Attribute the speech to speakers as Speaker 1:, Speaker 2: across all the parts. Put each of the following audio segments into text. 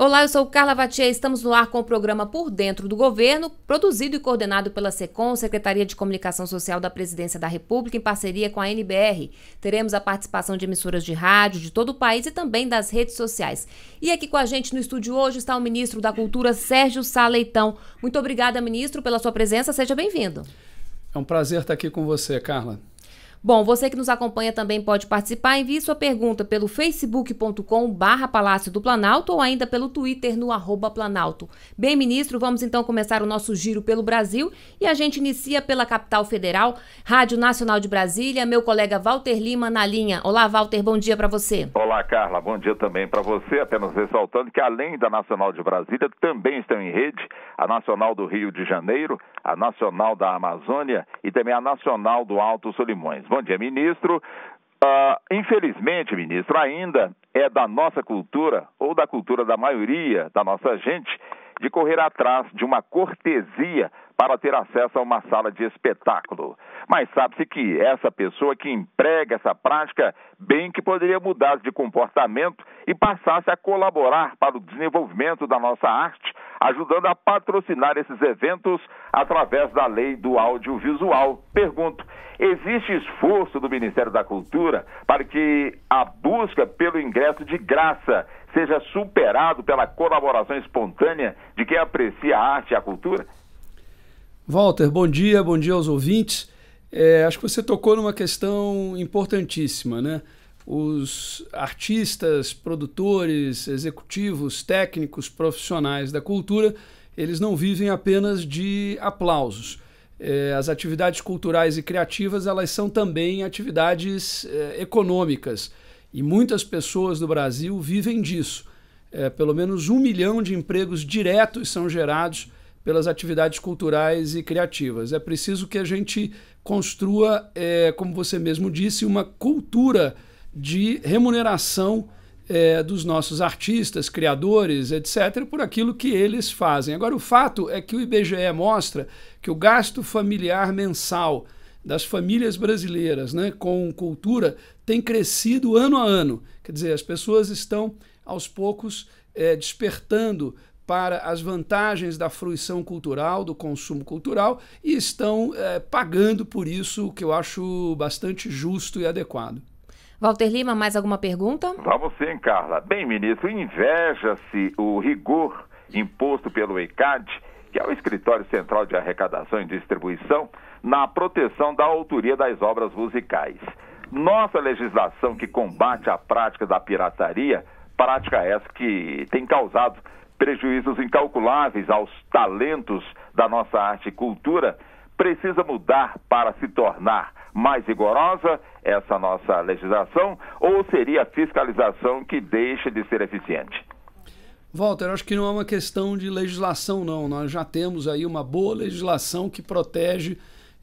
Speaker 1: Olá, eu sou Carla Vatier, estamos no ar com o programa Por Dentro do Governo, produzido e coordenado pela SECOM, Secretaria de Comunicação Social da Presidência da República, em parceria com a NBR. Teremos a participação de emissoras de rádio de todo o país e também das redes sociais. E aqui com a gente no estúdio hoje está o ministro da Cultura, Sérgio Saleitão. Muito obrigada, ministro, pela sua presença, seja bem-vindo.
Speaker 2: É um prazer estar aqui com você, Carla.
Speaker 1: Bom, você que nos acompanha também pode participar. Envie sua pergunta pelo facebook.com barra Palácio do Planalto ou ainda pelo Twitter no arroba Planalto. Bem, ministro, vamos então começar o nosso giro pelo Brasil e a gente inicia pela capital federal, Rádio Nacional de Brasília, meu colega Walter Lima na linha. Olá, Walter, bom dia para você.
Speaker 3: Olá, Carla, bom dia também para você, apenas ressaltando que além da Nacional de Brasília, também estão em rede a Nacional do Rio de Janeiro, a Nacional da Amazônia e também a Nacional do Alto Solimões. Bom dia, ministro. Ah, infelizmente, ministro, ainda é da nossa cultura, ou da cultura da maioria da nossa gente, de correr atrás de uma cortesia para ter acesso a uma sala de espetáculo. Mas sabe-se que essa pessoa que emprega essa prática, bem que poderia mudar de comportamento e passasse a colaborar para o desenvolvimento da nossa arte ajudando a patrocinar esses eventos através da lei do audiovisual. Pergunto: existe esforço do Ministério da Cultura para que a busca pelo ingresso de graça seja superado pela colaboração espontânea de quem aprecia a arte e a cultura?
Speaker 2: Walter, bom dia, bom dia aos ouvintes. É, acho que você tocou numa questão importantíssima, né? os artistas, produtores, executivos, técnicos, profissionais da cultura, eles não vivem apenas de aplausos. É, as atividades culturais e criativas elas são também atividades é, econômicas e muitas pessoas do Brasil vivem disso. É, pelo menos um milhão de empregos diretos são gerados pelas atividades culturais e criativas. É preciso que a gente construa, é, como você mesmo disse, uma cultura de remuneração é, dos nossos artistas, criadores, etc., por aquilo que eles fazem. Agora, o fato é que o IBGE mostra que o gasto familiar mensal das famílias brasileiras né, com cultura tem crescido ano a ano. Quer dizer, as pessoas estão aos poucos é, despertando para as vantagens da fruição cultural, do consumo cultural, e estão é, pagando por isso, o que eu acho bastante justo e adequado.
Speaker 1: Walter Lima, mais alguma pergunta?
Speaker 3: Vamos sim, Carla. Bem, ministro, inveja-se o rigor imposto pelo ECAD, que é o Escritório Central de Arrecadação e Distribuição, na proteção da autoria das obras musicais. Nossa legislação que combate a prática da pirataria, prática essa que tem causado prejuízos incalculáveis aos talentos da nossa arte e cultura, precisa mudar para se tornar mais rigorosa essa nossa legislação ou seria a fiscalização que deixa de ser eficiente?
Speaker 2: Walter, acho que não é uma questão de legislação, não. Nós já temos aí uma boa legislação que protege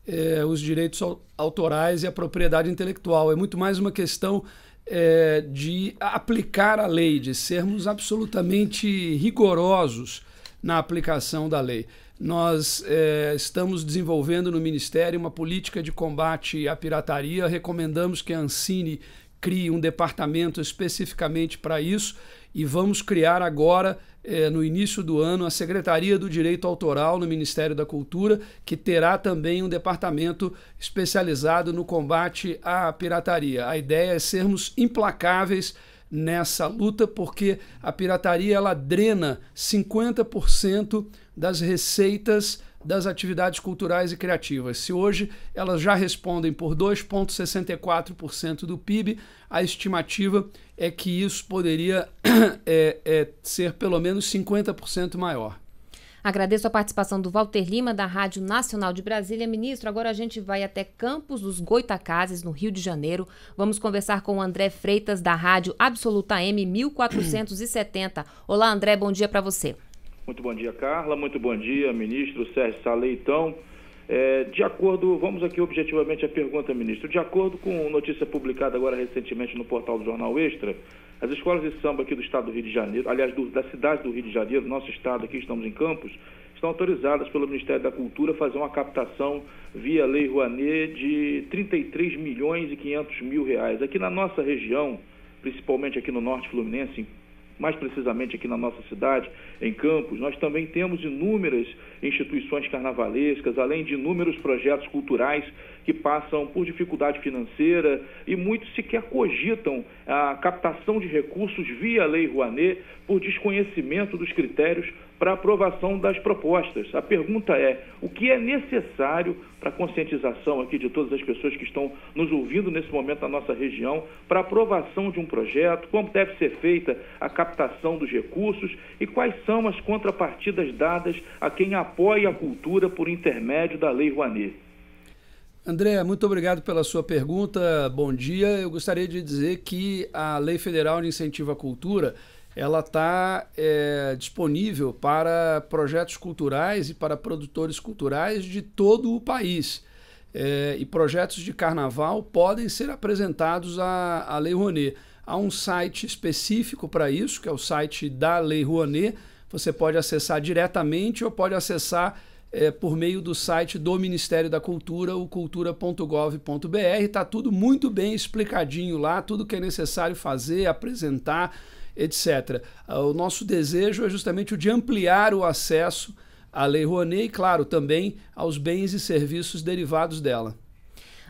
Speaker 2: eh, os direitos autorais e a propriedade intelectual. É muito mais uma questão eh, de aplicar a lei, de sermos absolutamente rigorosos na aplicação da lei nós é, estamos desenvolvendo no Ministério uma política de combate à pirataria. Recomendamos que a Ancine crie um departamento especificamente para isso e vamos criar agora, eh, no início do ano, a Secretaria do Direito Autoral no Ministério da Cultura, que terá também um departamento especializado no combate à pirataria. A ideia é sermos implacáveis nessa luta, porque a pirataria ela drena 50% das receitas das atividades culturais e criativas. Se hoje elas já respondem por 2,64% do PIB, a estimativa é que isso poderia é, é, ser pelo menos 50% maior.
Speaker 1: Agradeço a participação do Walter Lima, da Rádio Nacional de Brasília. Ministro, agora a gente vai até Campos dos Goitacazes, no Rio de Janeiro. Vamos conversar com o André Freitas, da Rádio Absoluta M 1470. Olá, André, bom dia para você. Muito bom
Speaker 4: dia, Carla. Muito bom dia, ministro Sérgio Saleitão. É, de acordo, vamos aqui objetivamente a pergunta, ministro. De acordo com notícia publicada agora recentemente no portal do Jornal Extra, as escolas de samba aqui do estado do Rio de Janeiro, aliás, do, da cidade do Rio de Janeiro, nosso estado aqui, estamos em Campos, estão autorizadas pelo Ministério da Cultura a fazer uma captação via Lei Rouanet de 33 milhões e 500 mil reais. Aqui na nossa região, principalmente aqui no norte fluminense, mais precisamente aqui na nossa cidade, em Campos, nós também temos inúmeras instituições carnavalescas, além de inúmeros projetos culturais que passam por dificuldade financeira e muitos sequer cogitam a captação de recursos via Lei Rouanet por desconhecimento dos critérios para aprovação das propostas. A pergunta é: o que é necessário para a conscientização aqui de todas as pessoas que estão nos ouvindo nesse momento na nossa região, para aprovação de um projeto, como deve ser feita a captação dos recursos e quais são as contrapartidas dadas a quem apoia a cultura por intermédio da Lei Rouanet?
Speaker 2: André, muito obrigado pela sua pergunta. Bom dia. Eu gostaria de dizer que a Lei Federal de Incentivo à Cultura ela está é, disponível para projetos culturais e para produtores culturais de todo o país. É, e projetos de carnaval podem ser apresentados à, à Lei Rouanet. Há um site específico para isso, que é o site da Lei Rouanet. Você pode acessar diretamente ou pode acessar é, por meio do site do Ministério da Cultura, o cultura.gov.br. Está tudo muito bem explicadinho lá, tudo que é necessário fazer, apresentar etc. Ah, o nosso desejo é justamente o de ampliar o acesso à Lei Rouanet e, claro, também aos bens e serviços derivados dela.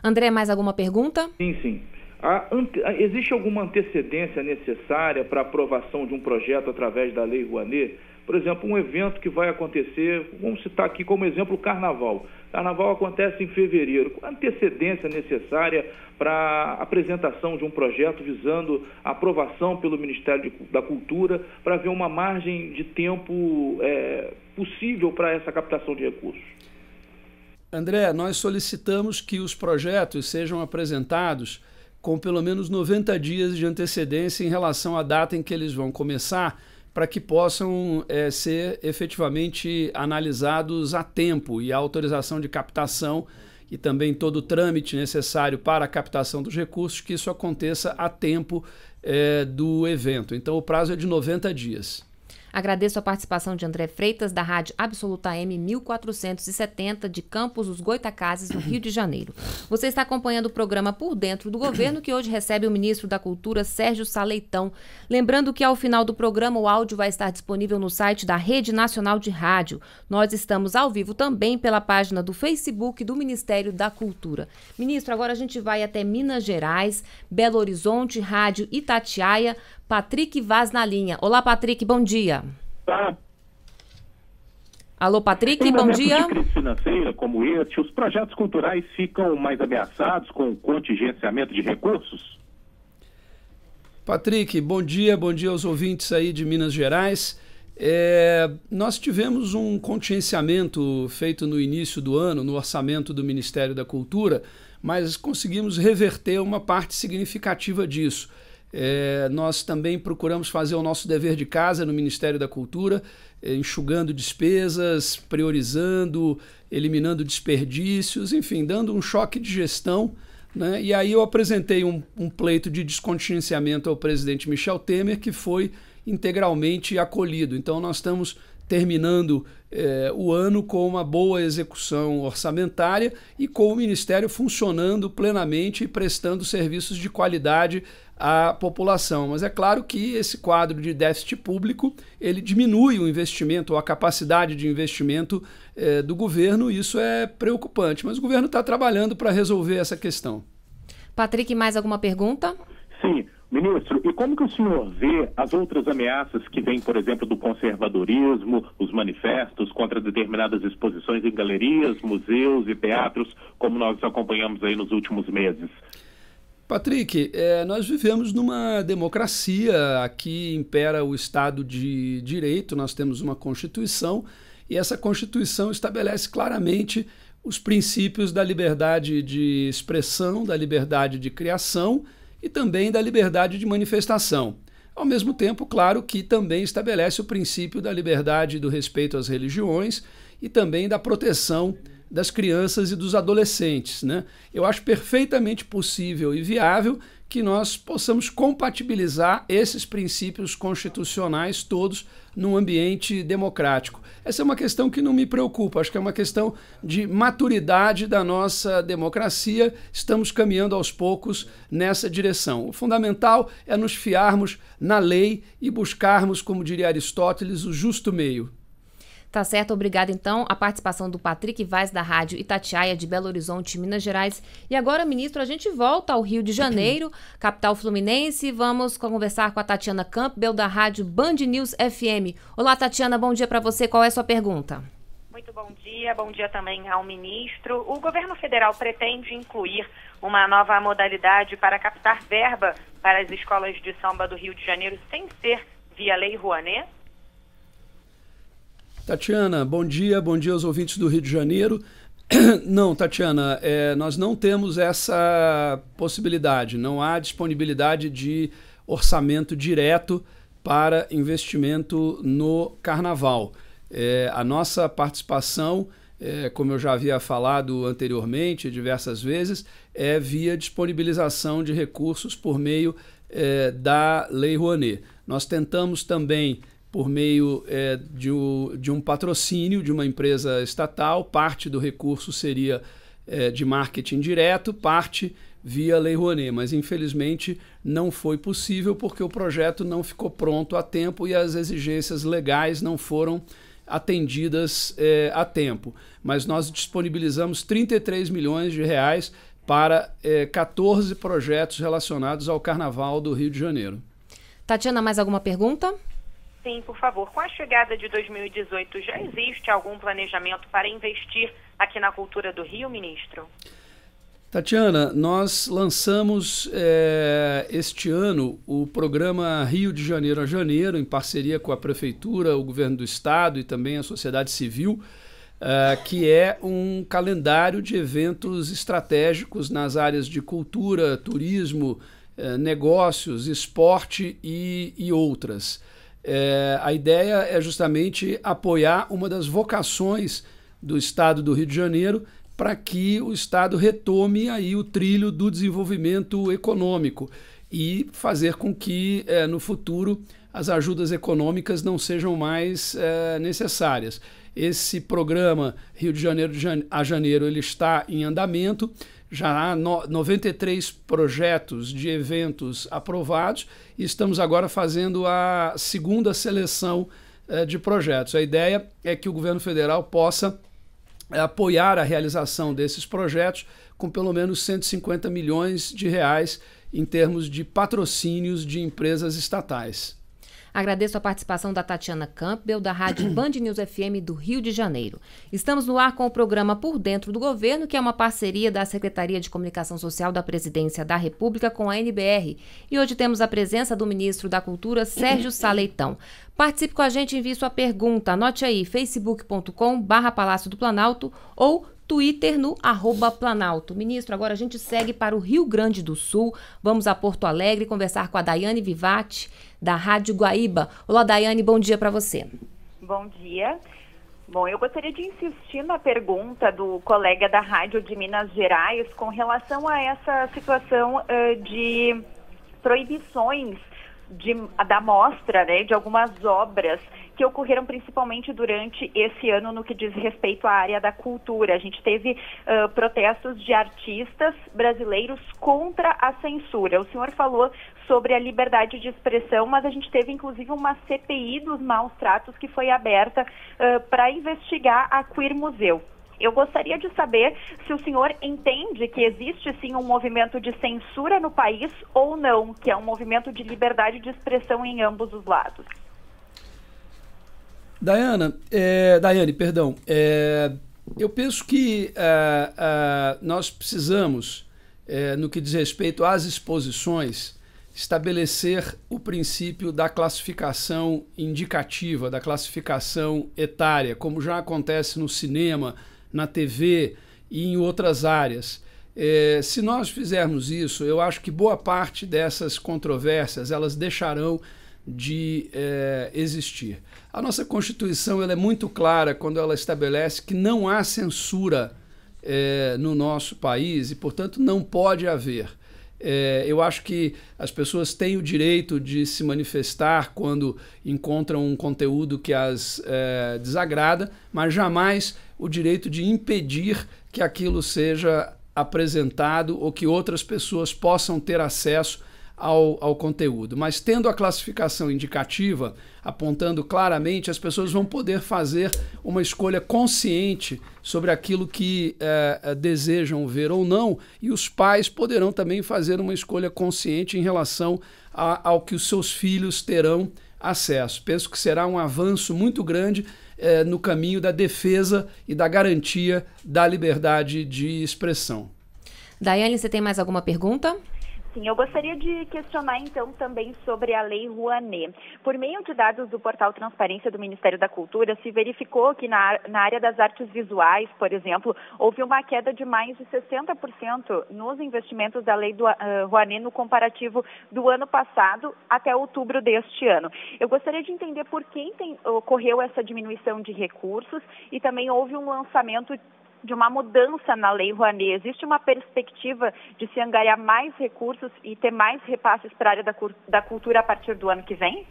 Speaker 1: André, mais alguma pergunta?
Speaker 2: Sim, sim. A, ante, a, existe alguma antecedência
Speaker 4: necessária para aprovação de um projeto através da Lei Rouanet? por exemplo, um evento que vai acontecer, vamos citar aqui como exemplo o carnaval. Carnaval acontece em fevereiro. a antecedência necessária para apresentação de um projeto visando aprovação pelo Ministério de, da Cultura para haver uma margem de tempo é, possível para essa captação de recursos?
Speaker 2: André, nós solicitamos que os projetos sejam apresentados com pelo menos 90 dias de antecedência em relação à data em que eles vão começar para que possam é, ser efetivamente analisados a tempo e a autorização de captação e também todo o trâmite necessário para a captação dos recursos, que isso aconteça a tempo é, do evento. Então, o prazo é de 90 dias.
Speaker 1: Agradeço a participação de André Freitas, da Rádio Absoluta M 1470, de Campos dos Goitacazes, no Rio de Janeiro. Você está acompanhando o programa Por Dentro do Governo, que hoje recebe o ministro da Cultura, Sérgio Saleitão. Lembrando que ao final do programa o áudio vai estar disponível no site da Rede Nacional de Rádio. Nós estamos ao vivo também pela página do Facebook do Ministério da Cultura. Ministro, agora a gente vai até Minas Gerais, Belo Horizonte, Rádio Itatiaia, Patrick Vaz na linha. Olá, Patrick, bom dia. Tá.
Speaker 4: Alô, Patrick, em bom dia. de crise financeira como este, os projetos culturais ficam mais ameaçados com o contingenciamento de recursos?
Speaker 2: Patrick, bom dia, bom dia aos ouvintes aí de Minas Gerais. É, nós tivemos um contingenciamento feito no início do ano no orçamento do Ministério da Cultura, mas conseguimos reverter uma parte significativa disso. É, nós também procuramos fazer o nosso dever de casa no Ministério da Cultura, é, enxugando despesas, priorizando, eliminando desperdícios, enfim, dando um choque de gestão. Né? E aí eu apresentei um, um pleito de descontingenciamento ao presidente Michel Temer, que foi integralmente acolhido. Então nós estamos terminando eh, o ano com uma boa execução orçamentária e com o Ministério funcionando plenamente e prestando serviços de qualidade à população. Mas é claro que esse quadro de déficit público ele diminui o investimento, ou a capacidade de investimento eh, do governo, e isso é preocupante. Mas o governo está trabalhando para resolver essa questão.
Speaker 1: Patrick, mais alguma pergunta?
Speaker 2: Sim. Ministro, e como que o senhor vê as outras ameaças que vêm, por exemplo, do conservadorismo, os
Speaker 3: manifestos contra determinadas exposições em galerias, museus e teatros, como nós acompanhamos aí nos últimos meses?
Speaker 2: Patrick, é, nós vivemos numa democracia, aqui impera o Estado de Direito, nós temos uma Constituição e essa Constituição estabelece claramente os princípios da liberdade de expressão, da liberdade de criação e também da liberdade de manifestação. Ao mesmo tempo, claro que também estabelece o princípio da liberdade e do respeito às religiões e também da proteção das crianças e dos adolescentes. Né? Eu acho perfeitamente possível e viável que nós possamos compatibilizar esses princípios constitucionais todos num ambiente democrático. Essa é uma questão que não me preocupa, acho que é uma questão de maturidade da nossa democracia. Estamos caminhando aos poucos nessa direção. O fundamental é nos fiarmos na lei e buscarmos, como diria Aristóteles, o justo meio.
Speaker 1: Tá certo, obrigada então a participação do Patrick Vaz da Rádio Itatiaia de Belo Horizonte, Minas Gerais. E agora, ministro, a gente volta ao Rio de Janeiro, capital fluminense. Vamos conversar com a Tatiana Campbell da Rádio Band News FM. Olá, Tatiana, bom dia para você. Qual é a sua pergunta?
Speaker 5: Muito bom dia, bom dia também ao ministro. O governo federal pretende incluir uma nova modalidade para captar verba para as escolas de samba do Rio de Janeiro sem ser via Lei Rouanet?
Speaker 2: Tatiana, bom dia, bom dia aos ouvintes do Rio de Janeiro. Não, Tatiana, é, nós não temos essa possibilidade, não há disponibilidade de orçamento direto para investimento no carnaval. É, a nossa participação, é, como eu já havia falado anteriormente diversas vezes, é via disponibilização de recursos por meio é, da Lei Rouanet. Nós tentamos também por meio é, de, um, de, um, patrocínio de uma empresa estatal. Parte do recurso seria é, de marketing direto, parte via Lei Rouenet, mas infelizmente não foi possível porque o projeto não ficou pronto a tempo e as exigências legais não foram atendidas é, a tempo. Mas nós disponibilizamos 33 milhões de reais para é, 14 projetos relacionados ao Carnaval do Rio de Janeiro.
Speaker 1: Tatiana, mais alguma pergunta?
Speaker 5: Sim, por favor. Com a chegada de 2018, já existe algum planejamento para investir aqui na cultura do Rio, ministro?
Speaker 2: Tatiana, nós lançamos é, este ano o programa Rio de Janeiro a Janeiro, em parceria com a Prefeitura, o Governo do Estado e também a sociedade civil, é, que é um calendário de eventos estratégicos nas áreas de cultura, turismo, é, negócios, esporte e, e outras. É, a ideia é justamente apoiar uma das vocações do Estado do Rio de Janeiro para que o Estado retome aí o trilho do desenvolvimento econômico e fazer com que é, no futuro as ajudas econômicas não sejam mais é, necessárias. Esse programa Rio de Janeiro a Janeiro ele está em andamento. Já há 93 projetos de eventos aprovados e estamos agora fazendo a segunda seleção eh, de projetos. A ideia é que o governo federal possa eh, apoiar a realização desses projetos com pelo menos 150 milhões de reais em termos de patrocínios de empresas estatais.
Speaker 1: Agradeço a participação da Tatiana Campbell, da Rádio Band News FM do Rio de Janeiro. Estamos no ar com o programa Por Dentro do Governo, que é uma parceria da Secretaria de Comunicação Social da Presidência da República com a NBR. E hoje temos a presença do ministro da Cultura, Sérgio Saleitão. Participe com a gente e envie sua pergunta. Anote aí facebook.com barra Palácio do Planalto ou Twitter no arroba Planalto. Ministro, agora a gente segue para o Rio Grande do Sul. Vamos a Porto Alegre conversar com a Daiane Vivati, da Rádio Guaíba. Olá, Daiane, bom dia para você.
Speaker 5: Bom dia. Bom, eu gostaria de insistir na pergunta do colega da Rádio de Minas Gerais com relação a essa situação uh, de proibições de, da mostra né, de algumas obras que ocorreram principalmente durante esse ano no que diz respeito à área da cultura. A gente teve uh, protestos de artistas brasileiros contra a censura. O senhor falou sobre a liberdade de expressão, mas a gente teve inclusive uma CPI dos maus tratos que foi aberta uh, para investigar a Queer Museu. Eu gostaria de saber se o senhor entende que existe sim um movimento de censura no país ou não, que é um movimento de liberdade de expressão em ambos os lados.
Speaker 2: Diana, é, Daiane, perdão. É, eu penso que é, é, nós precisamos, é, no que diz respeito às exposições, estabelecer o princípio da classificação indicativa, da classificação etária, como já acontece no cinema, na TV e em outras áreas. É, se nós fizermos isso, eu acho que boa parte dessas controvérsias elas deixarão de é, existir. A nossa Constituição ela é muito clara quando ela estabelece que não há censura é, no nosso país e, portanto, não pode haver. É, eu acho que as pessoas têm o direito de se manifestar quando encontram um conteúdo que as é, desagrada, mas jamais o direito de impedir que aquilo seja apresentado ou que outras pessoas possam ter acesso ao, ao conteúdo. Mas tendo a classificação indicativa, apontando claramente, as pessoas vão poder fazer uma escolha consciente sobre aquilo que é, é, desejam ver ou não, e os pais poderão também fazer uma escolha consciente em relação a, ao que os seus filhos terão acesso. Penso que será um avanço muito grande é, no caminho da defesa e da garantia da liberdade de expressão.
Speaker 1: Daiane, você tem mais alguma pergunta?
Speaker 5: Sim, eu gostaria de questionar então também sobre a Lei Rouanet. Por meio de dados do portal Transparência do Ministério da Cultura, se verificou que na, na área das artes visuais, por exemplo, houve uma queda de mais de 60% nos investimentos da Lei do, uh, Rouanet no comparativo do ano passado até outubro deste ano. Eu gostaria de entender por quem tem, ocorreu essa diminuição de recursos e também houve um lançamento de uma mudança na lei Rouanet. Existe uma perspectiva de se angariar mais recursos e ter mais repasses para a área da, da cultura a partir do ano que vem?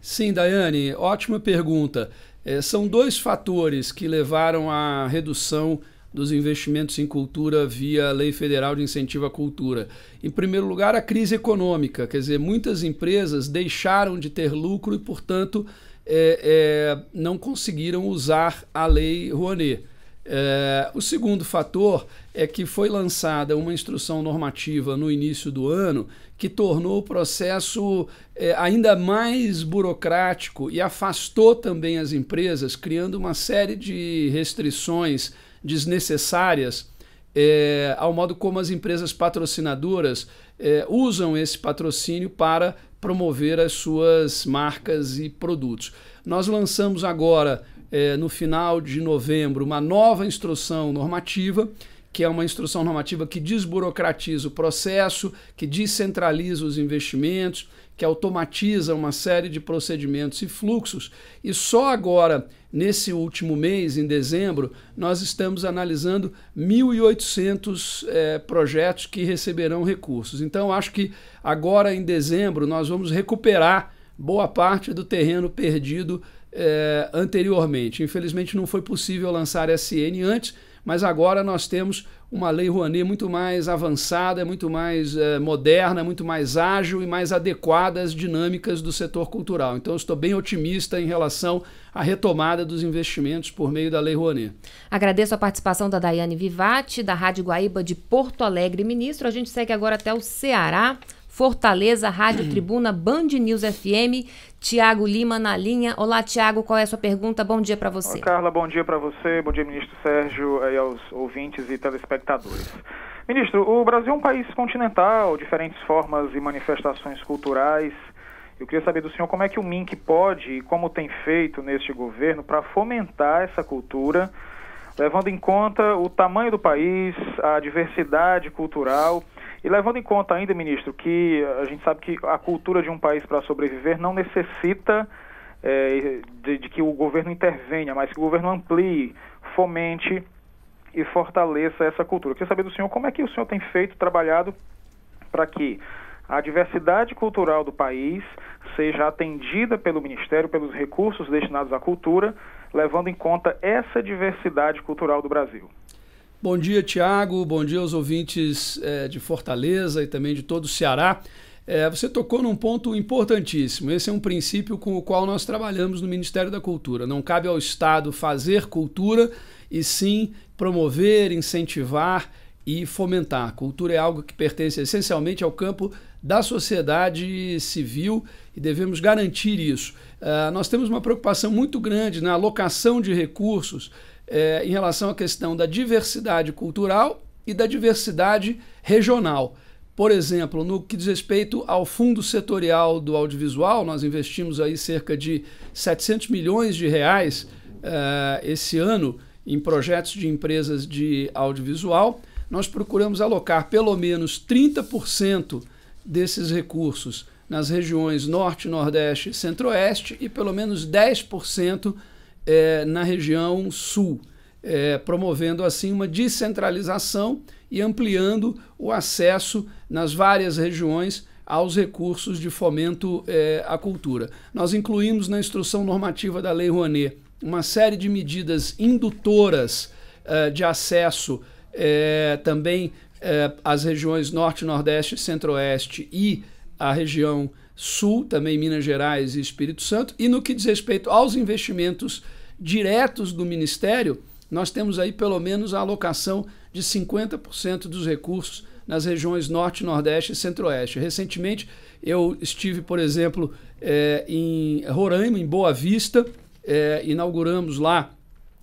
Speaker 2: Sim, Daiane, ótima pergunta. É, são dois fatores que levaram à redução dos investimentos em cultura via Lei Federal de Incentivo à Cultura. Em primeiro lugar, a crise econômica, quer dizer, muitas empresas deixaram de ter lucro e, portanto, é, é, não conseguiram usar a Lei Rouanet. É, o segundo fator é que foi lançada uma instrução normativa no início do ano que tornou o processo é, ainda mais burocrático e afastou também as empresas, criando uma série de restrições desnecessárias é, ao modo como as empresas patrocinadoras é, usam esse patrocínio para promover as suas marcas e produtos. Nós lançamos agora é, no final de novembro, uma nova instrução normativa, que é uma instrução normativa que desburocratiza o processo, que descentraliza os investimentos, que automatiza uma série de procedimentos e fluxos. E só agora, nesse último mês, em dezembro, nós estamos analisando 1.800 é, projetos que receberão recursos. Então, acho que agora, em dezembro, nós vamos recuperar boa parte do terreno perdido é, anteriormente. Infelizmente não foi possível lançar SN antes, mas agora nós temos uma lei Rouanet muito mais avançada, muito mais é, moderna, muito mais ágil e mais adequada às dinâmicas do setor cultural. Então estou bem otimista em relação à retomada dos investimentos por meio da lei Rouanet.
Speaker 1: Agradeço a participação da Daiane Vivati, da Rádio Guaíba de Porto Alegre, ministro. A gente segue agora até o Ceará. Fortaleza, Rádio Tribuna, Band News FM Tiago Lima na linha. Olá, Tiago, qual é a sua pergunta? Bom dia para você. Olá, Carla,
Speaker 6: bom dia para você, bom dia, ministro Sérgio, e aos ouvintes e telespectadores. Ministro, o Brasil é um país continental, diferentes formas e manifestações culturais. Eu queria saber do senhor como é que o MINC pode e como tem feito neste governo para fomentar essa cultura, levando em conta o tamanho do país, a diversidade cultural e levando em conta ainda, ministro, que a gente sabe que a cultura de um país para sobreviver não necessita é, de, de, que o governo intervenha, mas que o governo amplie, fomente e fortaleça essa cultura. Eu queria saber do senhor como é que o senhor tem feito, trabalhado para que a diversidade cultural do país seja atendida pelo Ministério, pelos recursos destinados à cultura, levando em conta essa diversidade cultural do Brasil.
Speaker 2: Bom dia, Tiago. Bom dia aos ouvintes é, de Fortaleza e também de todo o Ceará. É, você tocou num ponto importantíssimo. Esse é um princípio com o qual nós trabalhamos no Ministério da Cultura. Não cabe ao Estado fazer cultura, e sim promover, incentivar e fomentar. Cultura é algo que pertence essencialmente ao campo da sociedade civil e devemos garantir isso. Uh, nós temos uma preocupação muito grande na alocação de recursos é, em relação à questão da diversidade cultural e da diversidade regional. Por exemplo, no que diz respeito ao fundo setorial do audiovisual, nós investimos aí cerca de 700 milhões de reais uh, esse ano em projetos de empresas de audiovisual. Nós procuramos alocar pelo menos 30% desses recursos nas regiões Norte, Nordeste e Centro-Oeste e pelo menos 10% é, na região sul, é, promovendo assim uma descentralização e ampliando o acesso nas várias regiões aos recursos de fomento é, à cultura. Nós incluímos na instrução normativa da Lei Rouanet uma série de medidas indutoras é, de acesso é, também é, às regiões Norte, Nordeste, Centro-Oeste e à região Sul, também Minas Gerais e Espírito Santo, e no que diz respeito aos investimentos diretos do Ministério, nós temos aí pelo menos a alocação de 50% dos recursos nas regiões Norte, Nordeste e Centro-Oeste. Recentemente, eu estive, por exemplo, é, em Roraima, em Boa Vista, é, inauguramos lá,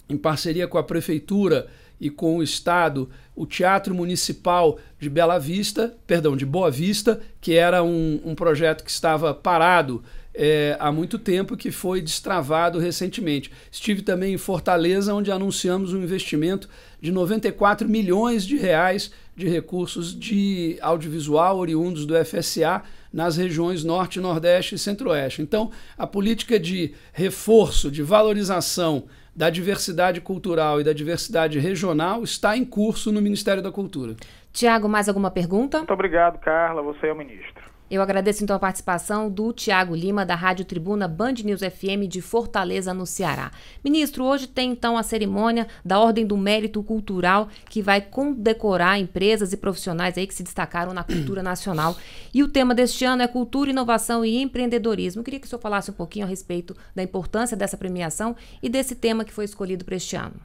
Speaker 2: em parceria com a Prefeitura e com o Estado, o Teatro Municipal de Bela Vista, perdão, de Boa Vista, que era um, um projeto que estava parado é, há muito tempo que foi destravado recentemente. Estive também em Fortaleza, onde anunciamos um investimento de 94 milhões de reais de recursos de audiovisual oriundos do FSA nas regiões Norte, Nordeste e Centro-Oeste. Então, a política de reforço, de valorização da diversidade cultural e da diversidade regional está em curso no Ministério da Cultura. Tiago,
Speaker 1: mais alguma pergunta? Muito obrigado, Carla. Você é o ministro. Eu agradeço então a participação do Tiago Lima, da Rádio Tribuna Band News FM de Fortaleza, no Ceará. Ministro, hoje tem então a cerimônia da Ordem do Mérito Cultural, que vai condecorar empresas e profissionais aí que se destacaram na cultura nacional. E o tema deste ano é Cultura, Inovação e Empreendedorismo. Eu queria que o senhor falasse um pouquinho a respeito da importância dessa premiação e desse tema que foi escolhido para este ano.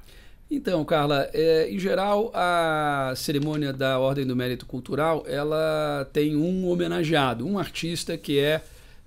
Speaker 2: Então, Carla, é, em geral a cerimônia da Ordem do Mérito Cultural ela tem um homenageado, um artista que é,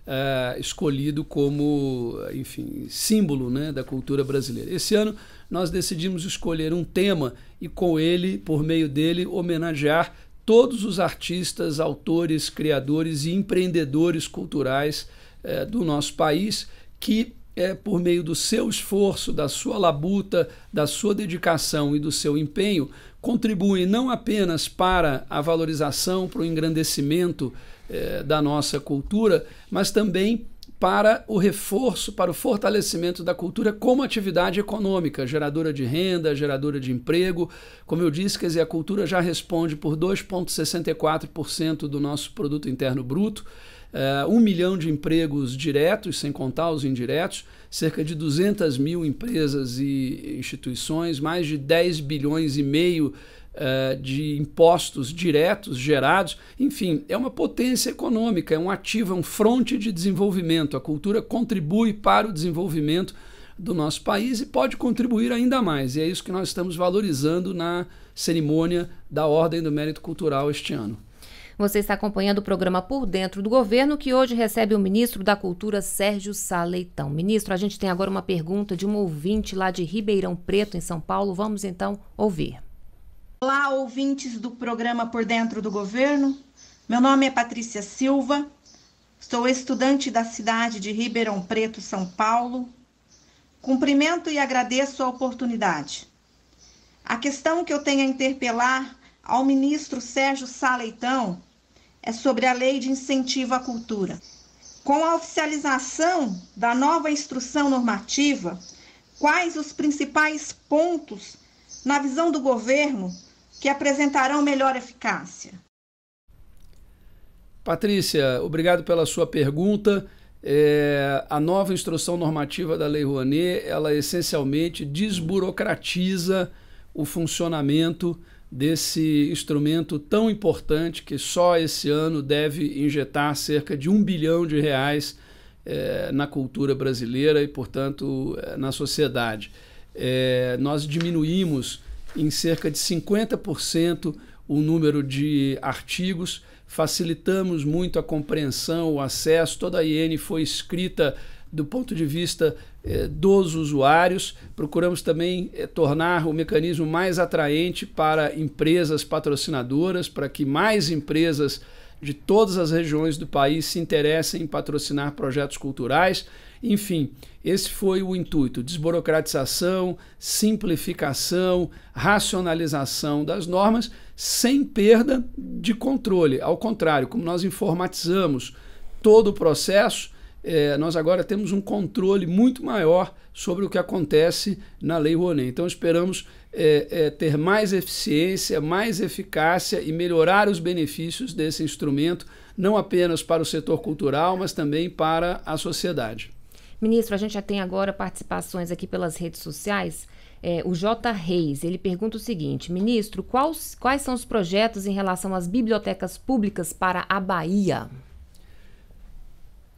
Speaker 2: é escolhido como, enfim, símbolo né, da cultura brasileira. Esse ano nós decidimos escolher um tema e com ele, por meio dele, homenagear todos os artistas, autores, criadores e empreendedores culturais é, do nosso país que é, por meio do seu esforço, da sua labuta, da sua dedicação e do seu empenho, contribui não apenas para a valorização, para o engrandecimento é, da nossa cultura, mas também para o reforço, para o fortalecimento da cultura como atividade econômica, geradora de renda, geradora de emprego. Como eu disse, quer dizer, a cultura já responde por 2,64% do nosso produto interno bruto uh, um milhão de empregos diretos, sem contar os indiretos, cerca de 200 mil empresas e instituições, mais de 10 bilhões e meio uh, de impostos diretos gerados. Enfim, é uma potência econômica, é um ativo, é um fronte de desenvolvimento. A cultura contribui para o desenvolvimento do nosso país e pode contribuir ainda mais. E é isso que nós estamos valorizando na cerimônia da Ordem do Mérito Cultural este ano.
Speaker 1: Você está acompanhando o programa Por Dentro do Governo, que hoje recebe o ministro da Cultura, Sérgio Saleitão. Ministro, a gente tem agora uma pergunta de um ouvinte lá de Ribeirão Preto, em São Paulo. Vamos então ouvir.
Speaker 5: Olá, ouvintes do programa Por Dentro do Governo. Meu nome é Patrícia Silva, sou estudante da cidade de Ribeirão Preto, São Paulo. Cumprimento e agradeço a oportunidade. A questão que eu tenho a interpelar ao ministro Sérgio Saleitão é sobre a Lei de Incentivo à Cultura. Com a oficialização da nova instrução normativa, quais os principais pontos, na visão do governo, que apresentarão melhor eficácia?
Speaker 2: Patrícia, obrigado pela sua pergunta. É, a nova instrução normativa da Lei Rouanet, ela essencialmente desburocratiza o funcionamento desse instrumento tão importante que só esse ano deve injetar cerca de um bilhão de reais eh, na cultura brasileira e, portanto, eh, na sociedade. Eh, nós diminuímos em cerca de 50% o número de artigos, facilitamos muito a compreensão, o acesso, toda a IN foi escrita do ponto de vista eh, dos usuários. Procuramos também eh, tornar o mecanismo mais atraente para empresas patrocinadoras, para que mais empresas de todas as regiões do país se interessem em patrocinar projetos culturais. Enfim, esse foi o intuito: desburocratização, simplificação, racionalização das normas, sem perda de controle. Ao contrário, como nós informatizamos todo o processo, é, nós agora temos um controle muito maior sobre o que acontece na Lei Rouanet. Então, esperamos é, é, ter mais eficiência, mais eficácia e melhorar os benefícios desse instrumento, não apenas para o setor cultural, mas também para a sociedade.
Speaker 1: Ministro, a gente já tem agora participações aqui pelas redes sociais. É, o J. Reis, ele pergunta o seguinte: Ministro, quais, quais são os projetos em relação às bibliotecas públicas para a Bahia?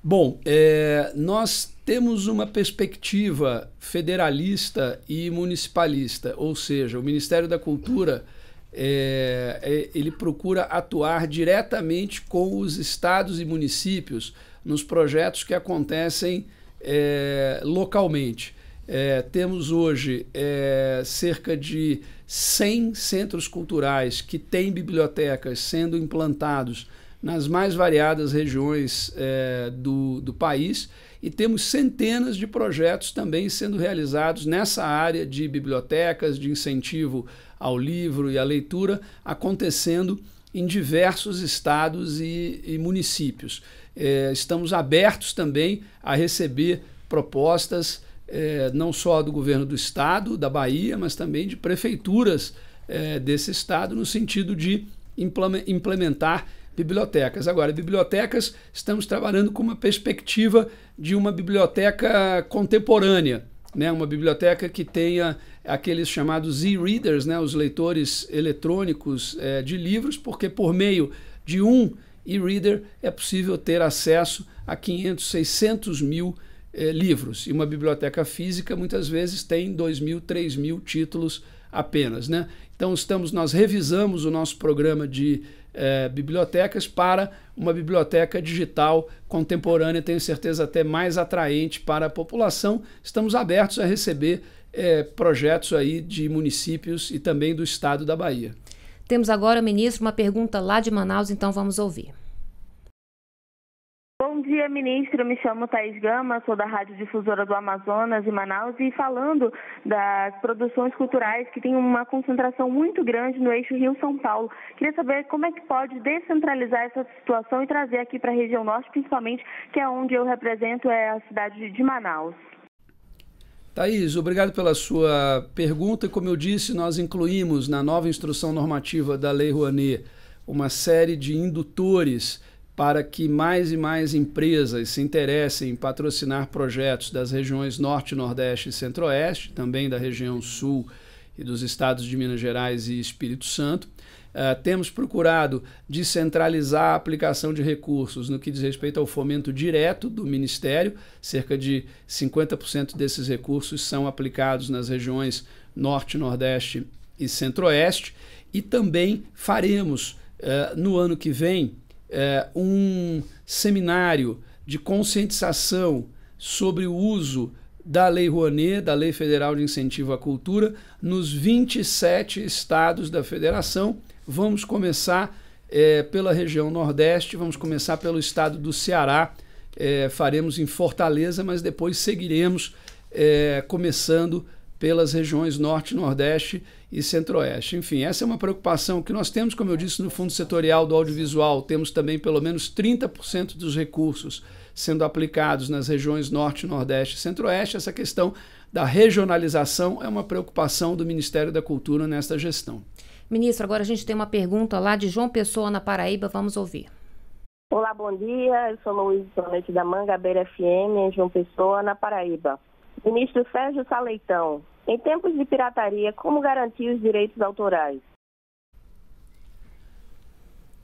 Speaker 2: Bom, é, nós temos uma perspectiva federalista e municipalista, ou seja, o Ministério da Cultura é, é, ele procura atuar diretamente com os estados e municípios nos projetos que acontecem é, localmente. É, temos hoje é, cerca de 100 centros culturais que têm bibliotecas sendo implantados nas mais variadas regiões é, do, do país e temos centenas de projetos também sendo realizados nessa área de bibliotecas, de incentivo ao livro e à leitura, acontecendo em diversos estados e, e municípios. É, estamos abertos também a receber propostas é, não só do governo do estado, da Bahia, mas também de prefeituras é, desse estado, no sentido de implementar bibliotecas. Agora, bibliotecas, estamos trabalhando com uma perspectiva de uma biblioteca contemporânea, né? uma biblioteca que tenha aqueles chamados e-readers, né? os leitores eletrônicos é, de livros, porque por meio de um e-reader é possível ter acesso a 500, 600 mil é, livros. E uma biblioteca física muitas vezes tem 2 mil, 3 mil títulos apenas. Né? Então estamos, nós revisamos o nosso programa de é, bibliotecas para uma biblioteca digital contemporânea, tenho certeza até mais atraente para a população. Estamos abertos a receber é, projetos aí de municípios e também do estado da Bahia.
Speaker 1: Temos agora, ministro, uma pergunta lá de Manaus, então vamos ouvir. Bom
Speaker 5: dia, ministro. Me chamo Thaís Gama, sou da Rádio Difusora do Amazonas, em Manaus, e falando das produções culturais que tem uma concentração muito grande no eixo Rio-São Paulo. Queria saber como é que pode descentralizar essa situação e trazer aqui para a região norte, principalmente, que é onde eu represento, é a cidade de Manaus.
Speaker 2: Thaís, obrigado pela sua pergunta. Como eu disse, nós incluímos na nova instrução normativa da Lei Rouanet uma série de indutores para que mais e mais empresas se interessem em patrocinar projetos das regiões Norte, Nordeste e Centro-Oeste, também da região Sul e dos estados de Minas Gerais e Espírito Santo. Uh, temos procurado descentralizar a aplicação de recursos no que diz respeito ao fomento direto do Ministério. Cerca de 50% desses recursos são aplicados nas regiões Norte, Nordeste e Centro-Oeste. E também faremos, uh, no ano que vem, é, um seminário de conscientização sobre o uso da Lei Rouanet, da Lei Federal de Incentivo à Cultura, nos 27 estados da federação. Vamos começar é, pela região Nordeste, vamos começar pelo estado do Ceará, é, faremos em Fortaleza, mas depois seguiremos é, começando pelas regiões Norte e Nordeste e Centro-Oeste. Enfim, essa é uma preocupação que nós temos, como eu disse, no Fundo Setorial do Audiovisual. Temos também pelo menos 30% dos recursos sendo aplicados nas regiões Norte, Nordeste e Centro-Oeste. Essa questão da regionalização é uma preocupação do Ministério da Cultura nesta gestão.
Speaker 1: Ministro, agora a gente tem uma pergunta lá de João Pessoa, na Paraíba. Vamos ouvir.
Speaker 5: Olá, bom dia. Eu sou Luiz Sonete da Mangabeira FM, em João Pessoa, na Paraíba. Ministro Sérgio Saleitão, em tempos de pirataria, como garantir os direitos autorais?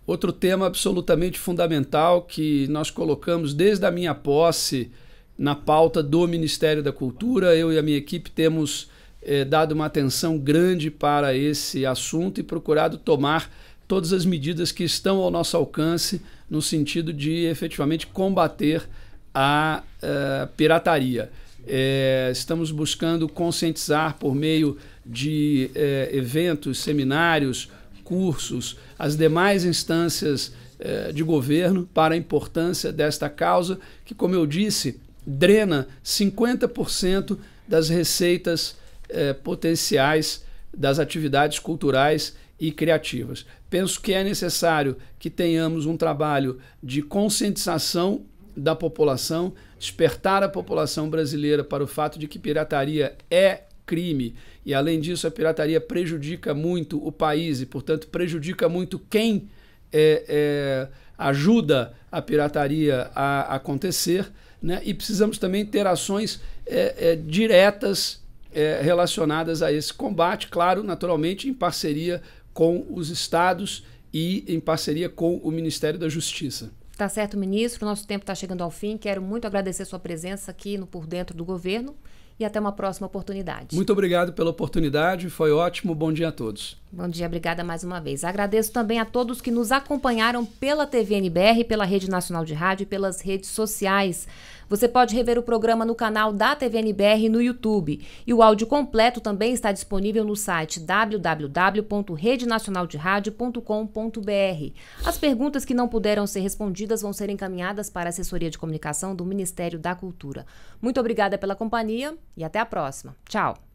Speaker 2: Outro tema absolutamente fundamental que nós colocamos desde a minha posse na pauta do Ministério da Cultura, eu e a minha equipe temos eh, dado uma atenção grande para esse assunto e procurado tomar todas as medidas que estão ao nosso alcance no sentido de efetivamente combater a uh, pirataria. É, estamos buscando conscientizar por meio de é, eventos, seminários, cursos, as demais instâncias é, de governo para a importância desta causa, que, como eu disse, drena 50% das receitas é, potenciais das atividades culturais e criativas. Penso que é necessário que tenhamos um trabalho de conscientização da população, despertar a população brasileira para o fato de que pirataria é crime. E além disso, a pirataria prejudica muito o país e, portanto, prejudica muito quem é, é, ajuda a pirataria a acontecer. Né? E precisamos também ter ações é, é diretas é, relacionadas a esse combate, claro, naturalmente, em parceria com os estados e em parceria com o Ministério da Justiça.
Speaker 1: Tá certo, ministro. Nosso tempo está chegando ao fim. Quero muito agradecer sua presença aqui no Por Dentro do Governo e até uma próxima oportunidade.
Speaker 2: Muito obrigado pela oportunidade, foi ótimo. Bom dia a todos.
Speaker 1: Bom dia, obrigada mais uma vez. Agradeço também a todos que nos acompanharam pela TVNBR, pela Rede Nacional de Rádio e pelas redes sociais. Você pode rever o programa no canal da TVNBR no YouTube. E o áudio completo também está disponível no site www.redenacionalderadio.com.br. As perguntas que não puderam ser respondidas vão ser encaminhadas para a assessoria de comunicação do Ministério da Cultura. Muito obrigada pela companhia e até a próxima. Tchau!